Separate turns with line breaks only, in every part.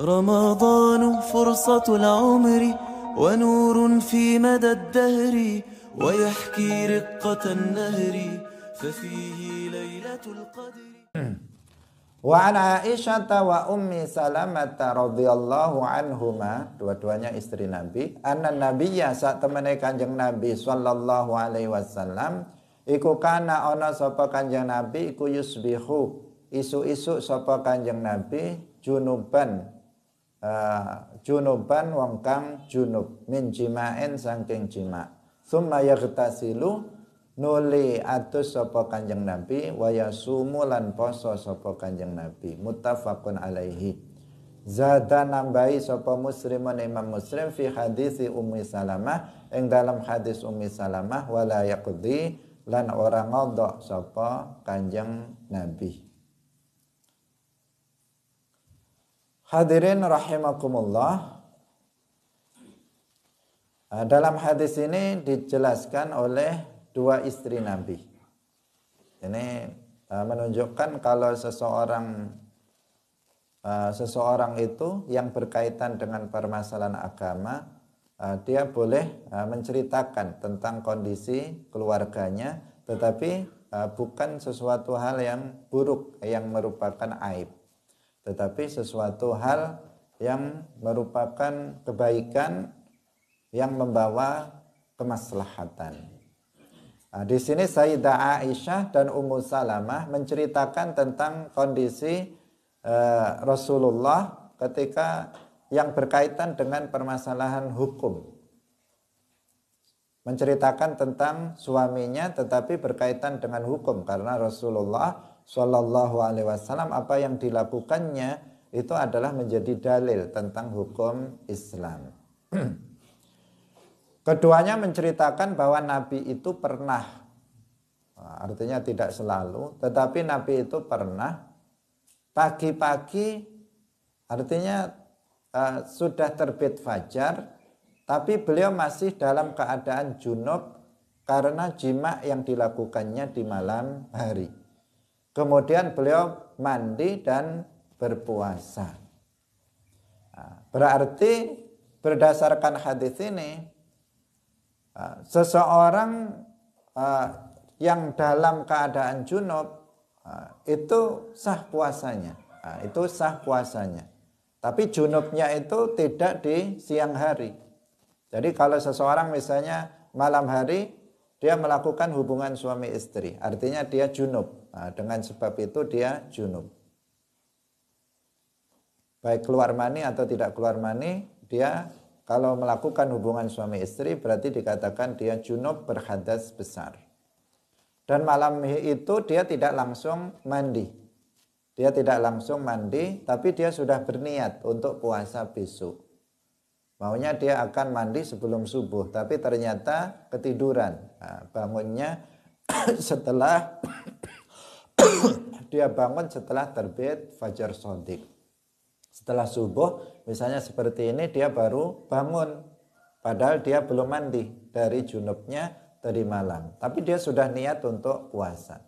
رمضان فرصة العمر ونور في مدى الدهر ويحكي رقة النهر ففيه ليلة القدر وعن عائشة وأم سلمة رضي الله عنهما dua-duanya istri Nabi anna nabiyya saat temene kanjeng Nabi الله عليه وسلم iku kana ono sopa kanjeng Nabi iku yusbihu isu-isu sopa kanjeng Nabi junuban uh, junuban wong kang junub min jima'in saking jima summa yaghtasilu nuli atus sapa kanjeng nabi waya sumulan poso sapa kanjeng nabi muttafaqun alaihi zada nambahi sapa muslimun imam muslim fi hadisi ummi salamah ing dalam hadis ummi salamah wala yaqdi lan orang ngodok sapa kanjeng nabi Hadirin rahimakumullah. Eh, dalam hadis ini dijelaskan oleh dua istri Nabi. Ini eh, menunjukkan kalau seseorang eh, seseorang itu yang berkaitan dengan permasalahan agama, dia boleh menceritakan tentang kondisi keluarganya, tetapi bukan sesuatu hal yang buruk yang merupakan aib tetapi sesuatu hal yang merupakan kebaikan yang membawa kemaslahatan. Nah, di sini Sayyidah Aisyah dan Ummu Salamah menceritakan tentang kondisi eh, Rasulullah ketika yang berkaitan dengan permasalahan hukum. Menceritakan tentang suaminya tetapi berkaitan dengan hukum karena Rasulullah Shallallahu Alaihi Wasallam apa yang dilakukannya itu adalah menjadi dalil tentang hukum Islam. Keduanya menceritakan bahwa Nabi itu pernah, artinya tidak selalu, tetapi Nabi itu pernah pagi-pagi, artinya uh, sudah terbit fajar, tapi beliau masih dalam keadaan junub karena jima yang dilakukannya di malam hari. Kemudian beliau mandi dan berpuasa. Nah, berarti berdasarkan hadis ini ah, seseorang ah, yang dalam keadaan junub ah, itu sah puasanya. Itu sah puasanya. Tapi junubnya itu tidak di siang hari. Jadi kalau seseorang misalnya malam hari dia melakukan hubungan suami istri. Artinya dia junub. Nah, dengan sebab itu dia junub. Baik keluar mani atau tidak keluar mani, dia kalau melakukan hubungan suami istri berarti dikatakan dia junub berhadas besar. Dan malam itu dia tidak langsung mandi. Dia tidak langsung mandi, tapi dia sudah berniat untuk puasa besok. Maunya dia akan mandi sebelum subuh, tapi ternyata ketiduran. Nah, bangunnya setelah dia bangun setelah terbit fajar sodik. Setelah subuh, misalnya seperti ini, dia baru bangun. Padahal dia belum mandi dari junubnya tadi malam. Tapi dia sudah niat untuk puasa.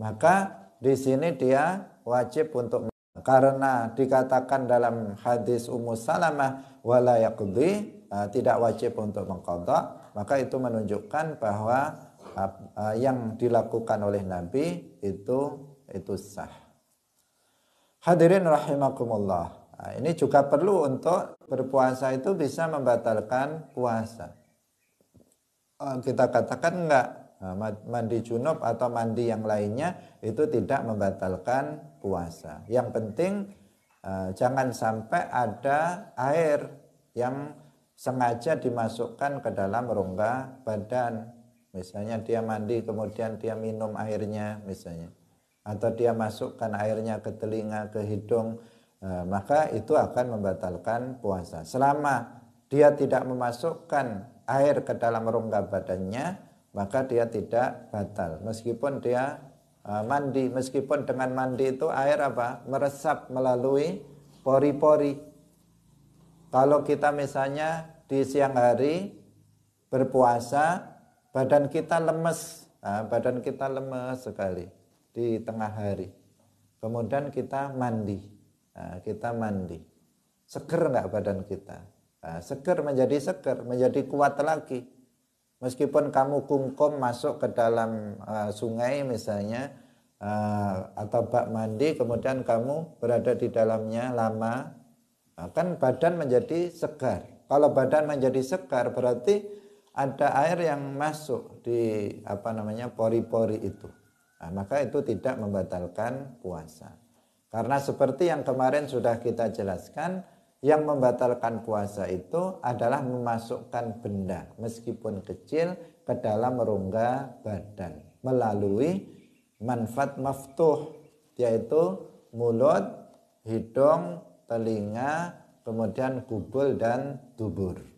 Maka di sini dia wajib untuk karena dikatakan dalam hadis Ummu Salamah wala yaqdi eh, tidak wajib untuk mengkodok, maka itu menunjukkan bahwa eh, eh, yang dilakukan oleh Nabi itu itu sah. Hadirin rahimakumullah. Ini juga perlu untuk berpuasa itu bisa membatalkan puasa. Kita katakan enggak Nah, mandi junub atau mandi yang lainnya itu tidak membatalkan puasa. Yang penting eh, jangan sampai ada air yang sengaja dimasukkan ke dalam rongga badan. Misalnya dia mandi kemudian dia minum airnya misalnya. Atau dia masukkan airnya ke telinga, ke hidung. Eh, maka itu akan membatalkan puasa. Selama dia tidak memasukkan air ke dalam rongga badannya, maka dia tidak batal meskipun dia eh, mandi meskipun dengan mandi itu air apa meresap melalui pori-pori kalau kita misalnya di siang hari berpuasa badan kita lemes nah, badan kita lemes sekali di tengah hari kemudian kita mandi nah, kita mandi seger nggak badan kita nah, seger menjadi seger menjadi kuat lagi Meskipun kamu kumkum masuk ke dalam uh, sungai misalnya uh, atau bak mandi kemudian kamu berada di dalamnya lama eh, kan badan menjadi segar. Kalau badan menjadi segar berarti ada air yang masuk di apa namanya pori-pori itu. Nah, maka itu tidak membatalkan puasa. Karena seperti yang kemarin sudah kita jelaskan, yang membatalkan puasa itu adalah memasukkan benda meskipun kecil ke dalam rongga badan melalui manfaat maftuh yaitu mulut, hidung, telinga, kemudian kubul dan dubur.